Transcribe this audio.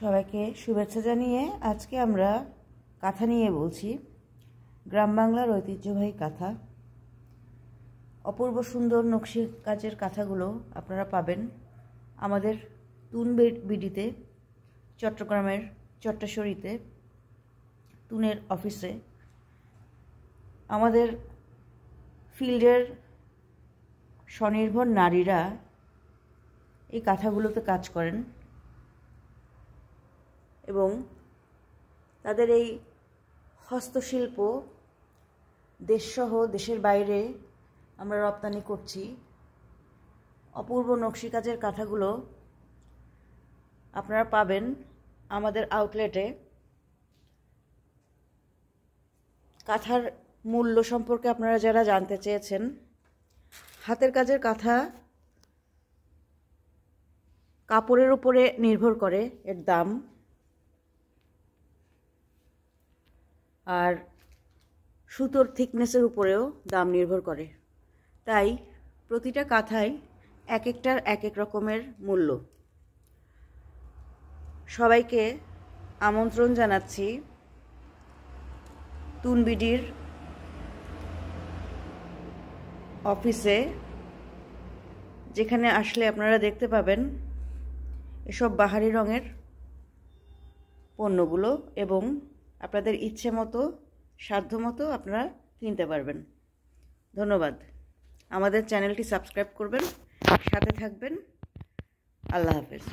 সবাইকে শুভেচ্ছা জানিয়ে আজকে আমরা কাঁথা নিয়ে বলছি গ্রাম বাংলার ঐতিহ্যবাহী কাঁথা অপূর্ব সুন্দর নকশি কাজের কাঁথাগুলো আপনারা পাবেন আমাদের তুন বিডিতে চট্টগ্রামের চট্টেশ্বরীতে তুনের অফিসে আমাদের ফিল্ডের স্বনির্ভর নারীরা এই কাঁথাগুলোতে কাজ করেন এবং তাদের এই হস্তশিল্প দেশসহ দেশের বাইরে আমরা রপ্তানি করছি অপূর্ব নকশিকাজের কাঁথাগুলো আপনারা পাবেন আমাদের আউটলেটে কাঁথার মূল্য সম্পর্কে আপনারা যারা জানতে চেয়েছেন হাতের কাজের কাঁথা কাপড়ের উপরে নির্ভর করে এর দাম আর সুতোর থিকনেসের উপরেও দাম নির্ভর করে তাই প্রতিটা কাঁথায় এক একটার এক এক রকমের মূল্য সবাইকে আমন্ত্রণ জানাচ্ছি তুনবিডির অফিসে যেখানে আসলে আপনারা দেখতে পাবেন এসব বাহারি রঙের পণ্যগুলো এবং আপনাদের ইচ্ছে মতো সাধ্য মতো আপনারা কিনতে পারবেন ধন্যবাদ আমাদের চ্যানেলটি সাবস্ক্রাইব করবেন সাথে থাকবেন আল্লাহ হাফেজ